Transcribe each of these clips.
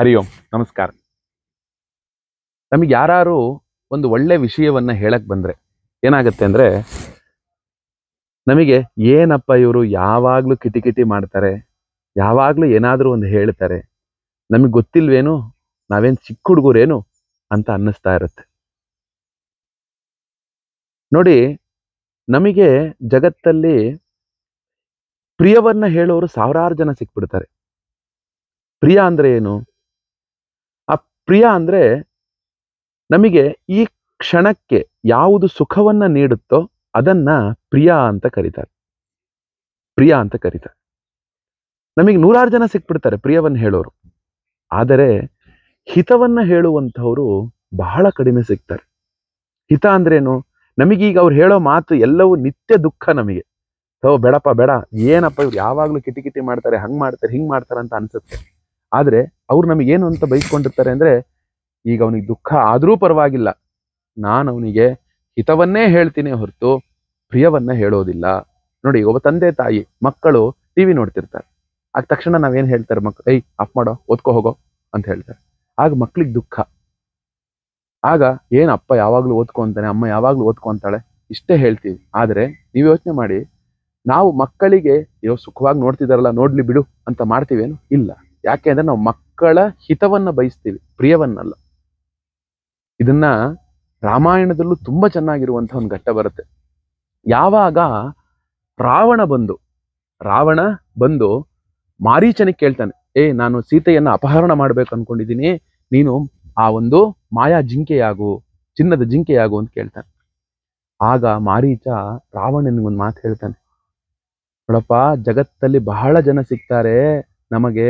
ಹರಿ ಓಂ ನಮಸ್ಕಾರ ನಮಗೆ ಯಾರು ಒಂದು ಒಳ್ಳೆ ವಿಷಯವನ್ನು ಹೇಳಕ್ಕೆ ಬಂದರೆ ಏನಾಗುತ್ತೆ ಅಂದರೆ ನಮಗೆ ಏನಪ್ಪ ಇವರು ಯಾವಾಗಲೂ ಕಿಟಿಕಿಟಿ ಮಾಡ್ತಾರೆ ಯಾವಾಗಲೂ ಏನಾದರೂ ಒಂದು ಹೇಳ್ತಾರೆ ನಮಗೆ ಗೊತ್ತಿಲ್ವೇನು ನಾವೇನು ಚಿಕ್ಕ ಹುಡುಗರೇನು ಅಂತ ಅನ್ನಿಸ್ತಾ ಇರುತ್ತೆ ನೋಡಿ ನಮಗೆ ಜಗತ್ತಲ್ಲಿ ಪ್ರಿಯವನ್ನು ಹೇಳೋರು ಸಾವಿರಾರು ಜನ ಸಿಕ್ಬಿಡ್ತಾರೆ ಪ್ರಿಯ ಅಂದರೆ ಏನು ಪ್ರಿಯ ಅಂದರೆ ನಮಗೆ ಈ ಕ್ಷಣಕ್ಕೆ ಯಾವುದು ಸುಖವನ್ನು ನೀಡುತ್ತೋ ಅದನ್ನ ಪ್ರಿಯ ಅಂತ ಕರೀತಾರೆ ಪ್ರಿಯ ಅಂತ ಕರೀತಾರೆ ನಮಗೆ ನೂರಾರು ಜನ ಸಿಕ್ಬಿಡ್ತಾರೆ ಪ್ರಿಯವನ್ನು ಹೇಳೋರು ಆದರೆ ಹಿತವನ್ನ ಹೇಳುವಂಥವರು ಬಹಳ ಕಡಿಮೆ ಸಿಗ್ತಾರೆ ಹಿತ ಅಂದ್ರೇನು ನಮಗೀಗ ಅವ್ರು ಹೇಳೋ ಮಾತು ಎಲ್ಲವೂ ನಿತ್ಯ ದುಃಖ ನಮಗೆ ಸೊ ಬೇಡಪ್ಪ ಬೇಡ ಏನಪ್ಪ ಇವ್ರು ಯಾವಾಗಲೂ ಕಿಟಿ ಕಿಟಿ ಮಾಡ್ತಾರೆ ಹಂಗ್ ಮಾಡ್ತಾರೆ ಹಿಂಗ್ ಮಾಡ್ತಾರೆ ಅಂತ ಅನ್ಸುತ್ತೆ ಆದರೆ ಅವ್ರು ನಮಗೇನು ಅಂತ ಬೈಸ್ಕೊಂಡಿರ್ತಾರೆ ಅಂದರೆ ಈಗ ಅವನಿಗೆ ದುಃಖ ಆದರೂ ಪರವಾಗಿಲ್ಲ ನಾನು ಅವನಿಗೆ ಹಿತವನ್ನೇ ಹೇಳ್ತೀನಿ ಹೊರತು ಪ್ರಿಯವನ್ನ ಹೇಳೋದಿಲ್ಲ ನೋಡಿ ಒಬ್ಬ ತಂದೆ ತಾಯಿ ಮಕ್ಕಳು ಟಿ ವಿ ನೋಡ್ತಿರ್ತಾರೆ ಆಗ ತಕ್ಷಣ ನಾವೇನು ಹೇಳ್ತಾರೆ ಮಕ್ ಐ ಆಫ್ ಮಾಡೋ ಓದ್ಕೋ ಹೋಗೋ ಅಂತ ಹೇಳ್ತಾರೆ ಆಗ ಮಕ್ಳಿಗೆ ದುಃಖ ಆಗ ಏನು ಅಪ್ಪ ಯಾವಾಗಲೂ ಓದ್ಕೊತಾನೆ ಅಮ್ಮ ಯಾವಾಗಲೂ ಓದ್ಕೊಂತಾಳೆ ಇಷ್ಟೇ ಹೇಳ್ತೀವಿ ಆದರೆ ನೀವು ಯೋಚನೆ ಮಾಡಿ ನಾವು ಮಕ್ಕಳಿಗೆ ಇರೋ ಸುಖವಾಗಿ ನೋಡ್ತಿದಾರಲ್ಲ ನೋಡ್ಲಿ ಬಿಡು ಅಂತ ಮಾಡ್ತೀವೇನು ಇಲ್ಲ ಯಾಕೆ ಅಂದ್ರೆ ನಾವು ಮಕ್ಕಳ ಹಿತವನ್ನ ಬಯಸ್ತೀವಿ ಪ್ರಿಯವನ್ನಲ್ಲ ಇದನ್ನ ರಾಮಾಯಣದಲ್ಲೂ ತುಂಬಾ ಚೆನ್ನಾಗಿರುವಂತಹ ಒಂದು ಘಟ್ಟ ಬರುತ್ತೆ ಯಾವಾಗ ರಾವಣ ಬಂದು ರಾವಣ ಬಂದು ಮಾರೀಚನಿಗೆ ಕೇಳ್ತಾನೆ ಏ ನಾನು ಸೀತೆಯನ್ನ ಅಪಹರಣ ಮಾಡ್ಬೇಕು ಅನ್ಕೊಂಡಿದ್ದೀನಿ ನೀನು ಆ ಒಂದು ಮಾಯಾ ಜಿಂಕೆಯಾಗು ಚಿನ್ನದ ಜಿಂಕೆಯಾಗು ಅಂತ ಕೇಳ್ತಾನೆ ಆಗ ಮಾರೀಚ ರಾವಣನಿಗೊಂದು ಮಾತು ಹೇಳ್ತಾನೆ ನೋಡಪ್ಪ ಜಗತ್ತಲ್ಲಿ ಬಹಳ ಜನ ಸಿಗ್ತಾರೆ ನಮಗೆ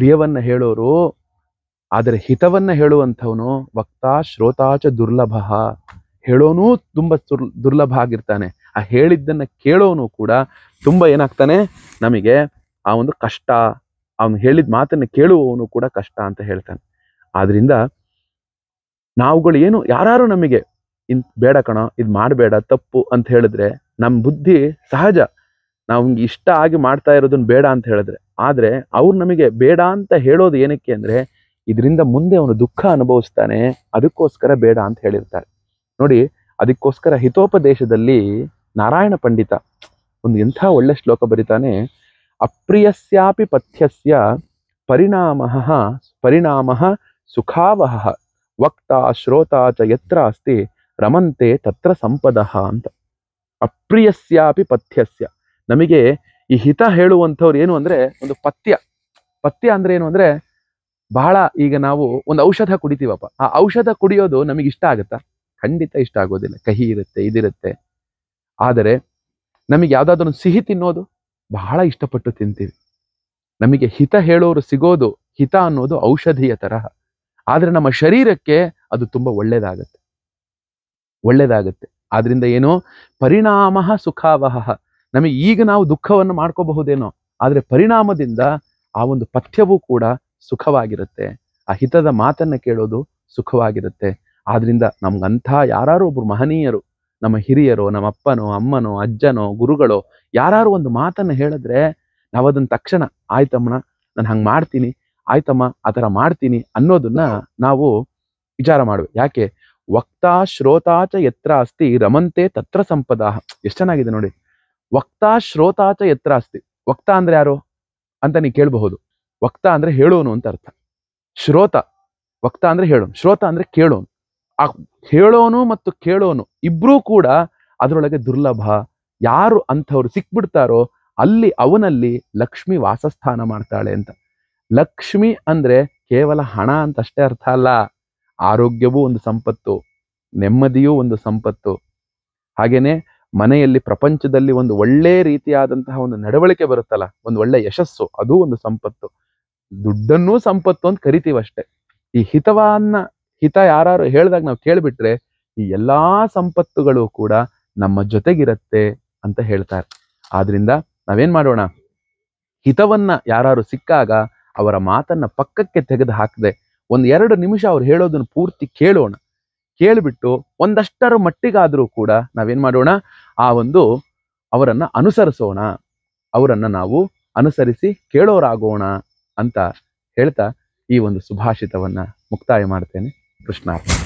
ಪ್ರಿಯವನ್ನ ಹೇಳೋರು ಆದರೆ ಹಿತವನ್ನ ಹೇಳುವಂಥವನು ವಕ್ತಾ ಶ್ರೋತಾಚ ದುರ್ಲಭ ಹೇಳೋನು ತುಂಬ ದುರ್ಲಭ ಆಗಿರ್ತಾನೆ ಆ ಹೇಳಿದ್ದನ್ನು ಕೇಳೋನು ಕೂಡ ತುಂಬ ಏನಾಗ್ತಾನೆ ನಮಗೆ ಆ ಒಂದು ಕಷ್ಟ ಅವನು ಹೇಳಿದ ಮಾತನ್ನು ಕೇಳುವವನು ಕೂಡ ಕಷ್ಟ ಅಂತ ಹೇಳ್ತಾನೆ ಆದ್ರಿಂದ ನಾವುಗಳು ಏನು ಯಾರು ನಮಗೆ ಇನ್ ಬೇಡ ಕಣ ಇದು ಮಾಡಬೇಡ ತಪ್ಪು ಅಂತ ಹೇಳಿದ್ರೆ ನಮ್ಮ ಬುದ್ಧಿ ಸಹಜ ನಾವು ಇಷ್ಟ ಆಗಿ ಮಾಡ್ತಾ ಇರೋದನ್ನ ಬೇಡ ಅಂತ ಹೇಳಿದ್ರೆ ಆದರೆ ಅವ್ರು ನಮಗೆ ಬೇಡ ಅಂತ ಹೇಳೋದು ಏನಕ್ಕೆ ಅಂದರೆ ಇದರಿಂದ ಮುಂದೆ ಅವನು ದುಃಖ ಅನುಭವಿಸ್ತಾನೆ ಅದಕ್ಕೋಸ್ಕರ ಬೇಡ ಅಂತ ಹೇಳಿರ್ತಾರೆ ನೋಡಿ ಅದಕ್ಕೋಸ್ಕರ ಹಿತೋಪದೇಶದಲ್ಲಿ ನಾರಾಯಣ ಪಂಡಿತ ಒಂದು ಎಂಥ ಒಳ್ಳೆ ಶ್ಲೋಕ ಬರಿತಾನೆ ಅಪ್ರಿಯಸ್ಯಾಪಿ ಪಥ್ಯಸ್ಯ ಪರಿಣಾಮ ಪರಿಣಾಮ ಸುಖಾವಹ ವಕ್ತ ಶ್ರೋತ ಚ ಎತ್ರ ಅಸ್ತಿ ರಮಂತೆ ತತ್ರ ಸಂಪದ ಅಂತ ಅಪ್ರಿಯಸ್ಯಾಪಿ ಪಥ್ಯಸ್ಯ ನಮಗೆ ಈ ಹಿತ ಹೇಳುವಂಥವ್ರು ಏನು ಅಂದ್ರೆ ಒಂದು ಪಥ್ಯ ಪಥ್ಯ ಅಂದ್ರೆ ಏನು ಅಂದ್ರೆ ಬಹಳ ಈಗ ನಾವು ಒಂದು ಔಷಧ ಕುಡಿತೀವಪ್ಪ ಆ ಔಷಧ ಕುಡಿಯೋದು ನಮಗೆ ಇಷ್ಟ ಆಗುತ್ತಾ ಖಂಡಿತ ಇಷ್ಟ ಆಗೋದಿಲ್ಲ ಕಹಿ ಇರುತ್ತೆ ಇದಿರುತ್ತೆ ಆದರೆ ನಮಗೆ ಯಾವುದಾದ್ರೂ ಸಿಹಿ ತಿನ್ನೋದು ಬಹಳ ಇಷ್ಟಪಟ್ಟು ತಿಂತೀವಿ ನಮಗೆ ಹಿತ ಹೇಳೋರು ಸಿಗೋದು ಹಿತ ಅನ್ನೋದು ಔಷಧಿಯ ತರಹ ಆದರೆ ನಮ್ಮ ಶರೀರಕ್ಕೆ ಅದು ತುಂಬ ಒಳ್ಳೇದಾಗತ್ತೆ ಒಳ್ಳೇದಾಗತ್ತೆ ಆದ್ರಿಂದ ಏನು ಪರಿಣಾಮ ಸುಖಾವಹ ನಮಗೆ ಈಗ ನಾವು ದುಃಖವನ್ನು ಮಾಡ್ಕೋಬಹುದೇನೋ ಆದರೆ ಪರಿಣಾಮದಿಂದ ಆ ಒಂದು ಪಥ್ಯವೂ ಕೂಡ ಸುಖವಾಗಿರುತ್ತೆ ಆ ಹಿತದ ಮಾತನ್ನು ಕೇಳೋದು ಸುಖವಾಗಿರುತ್ತೆ ಆದ್ರಿಂದ ನಮ್ಗಂಥ ಯಾರು ಒಬ್ರು ಮಹನೀಯರು ನಮ್ಮ ಹಿರಿಯರು ನಮ್ಮ ಅಪ್ಪನೋ ಅಮ್ಮನೋ ಅಜ್ಜನೋ ಗುರುಗಳೋ ಯಾರು ಒಂದು ಮಾತನ್ನು ಹೇಳಿದ್ರೆ ನಾವು ಅದನ್ನ ತಕ್ಷಣ ಆಯ್ತಮ್ಮ ನಾನು ಹಂಗೆ ಮಾಡ್ತೀನಿ ಆಯ್ತಮ್ಮ ಆ ಥರ ಮಾಡ್ತೀನಿ ಅನ್ನೋದನ್ನ ನಾವು ವಿಚಾರ ಮಾಡುವೆ ಯಾಕೆ ವಕ್ತಾ ಶ್ರೋತಾಚ ಎತ್ರ ಅಸ್ತಿ ರಮಂತೆ ತತ್ರ ಸಂಪದ ಎಷ್ಟು ಚೆನ್ನಾಗಿದೆ ನೋಡಿ ವಕ್ತಾ ಶ್ರೋತಾಚ ಎತ್ತರ ಅಸ್ತಿ ವಕ್ತ ಅಂದ್ರೆ ಯಾರು ಅಂತ ನೀವು ಕೇಳಬಹುದು ವಕ್ತ ಅಂದ್ರೆ ಹೇಳೋನು ಅಂತ ಅರ್ಥ ಶ್ರೋತ ವಕ್ತ ಅಂದ್ರೆ ಹೇಳೋನು ಶ್ರೋತ ಅಂದ್ರೆ ಕೇಳೋನು ಆ ಹೇಳೋನು ಮತ್ತು ಕೇಳೋನು ಇಬ್ಬರೂ ಕೂಡ ಅದರೊಳಗೆ ದುರ್ಲಭ ಯಾರು ಅಂಥವ್ರು ಸಿಕ್ಬಿಡ್ತಾರೋ ಅಲ್ಲಿ ಅವನಲ್ಲಿ ಲಕ್ಷ್ಮಿ ವಾಸಸ್ಥಾನ ಮಾಡ್ತಾಳೆ ಅಂತ ಲಕ್ಷ್ಮಿ ಅಂದ್ರೆ ಕೇವಲ ಹಣ ಅಂತ ಅಷ್ಟೇ ಅರ್ಥ ಅಲ್ಲ ಆರೋಗ್ಯವೂ ಒಂದು ಸಂಪತ್ತು ನೆಮ್ಮದಿಯೂ ಒಂದು ಸಂಪತ್ತು ಹಾಗೇನೆ ಮನೆಯಲ್ಲಿ ಪ್ರಪಂಚದಲ್ಲಿ ಒಂದು ಒಳ್ಳೆ ರೀತಿಯಾದಂತಹ ಒಂದು ನಡವಳಿಕೆ ಬರುತ್ತಲ್ಲ ಒಂದು ಒಳ್ಳೆ ಯಶಸ್ಸು ಅದು ಒಂದು ಸಂಪತ್ತು ದುಡ್ಡನ್ನೂ ಸಂಪತ್ತು ಅಂತ ಕರಿತೀವಷ್ಟೇ ಈ ಹಿತವನ್ನ ಹಿತ ಯಾರು ಹೇಳಿದಾಗ ನಾವು ಕೇಳ್ಬಿಟ್ರೆ ಈ ಎಲ್ಲಾ ಸಂಪತ್ತುಗಳು ಕೂಡ ನಮ್ಮ ಜೊತೆಗಿರತ್ತೆ ಅಂತ ಹೇಳ್ತಾರೆ ಆದ್ರಿಂದ ನಾವೇನ್ ಮಾಡೋಣ ಹಿತವನ್ನ ಯಾರು ಸಿಕ್ಕಾಗ ಅವರ ಮಾತನ್ನ ಪಕ್ಕಕ್ಕೆ ತೆಗೆದು ಹಾಕದೆ ಒಂದ್ ಎರಡು ನಿಮಿಷ ಅವ್ರು ಹೇಳೋದನ್ನ ಪೂರ್ತಿ ಕೇಳೋಣ ಕೇಳಿಬಿಟ್ಟು ಒಂದಷ್ಟರ ಮಟ್ಟಿಗಾದರೂ ಕೂಡ ನಾವೇನು ಮಾಡೋಣ ಆ ಒಂದು ಅವರನ್ನು ಅನುಸರಿಸೋಣ ಅವರನ್ನು ನಾವು ಅನುಸರಿಸಿ ಕೇಳೋರಾಗೋಣ ಅಂತ ಹೇಳ್ತಾ ಈ ಒಂದು ಸುಭಾಷಿತವನ್ನು ಮುಕ್ತಾಯ ಮಾಡ್ತೇನೆ ಕೃಷ್ಣಾರ್ಥ